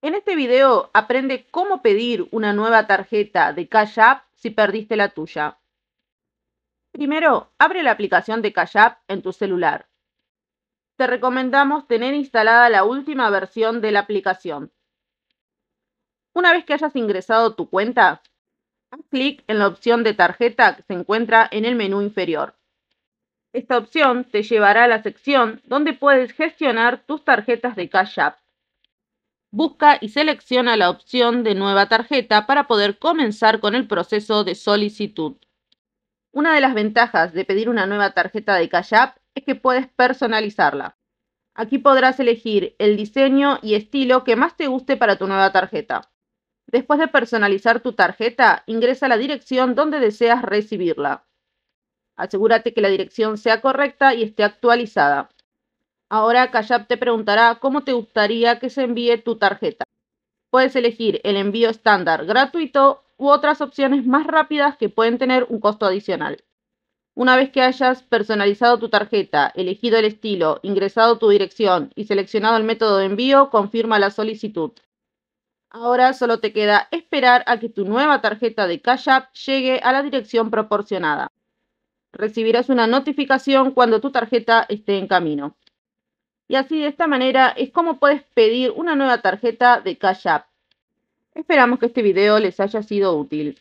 En este video aprende cómo pedir una nueva tarjeta de Cash App si perdiste la tuya. Primero, abre la aplicación de Cash App en tu celular. Te recomendamos tener instalada la última versión de la aplicación. Una vez que hayas ingresado tu cuenta, haz clic en la opción de tarjeta que se encuentra en el menú inferior. Esta opción te llevará a la sección donde puedes gestionar tus tarjetas de Cash App busca y selecciona la opción de Nueva tarjeta para poder comenzar con el proceso de solicitud. Una de las ventajas de pedir una nueva tarjeta de Cash App es que puedes personalizarla. Aquí podrás elegir el diseño y estilo que más te guste para tu nueva tarjeta. Después de personalizar tu tarjeta, ingresa a la dirección donde deseas recibirla. Asegúrate que la dirección sea correcta y esté actualizada. Ahora Cash te preguntará cómo te gustaría que se envíe tu tarjeta. Puedes elegir el envío estándar gratuito u otras opciones más rápidas que pueden tener un costo adicional. Una vez que hayas personalizado tu tarjeta, elegido el estilo, ingresado tu dirección y seleccionado el método de envío, confirma la solicitud. Ahora solo te queda esperar a que tu nueva tarjeta de Cash App llegue a la dirección proporcionada. Recibirás una notificación cuando tu tarjeta esté en camino. Y así de esta manera es como puedes pedir una nueva tarjeta de Cash App. Esperamos que este video les haya sido útil.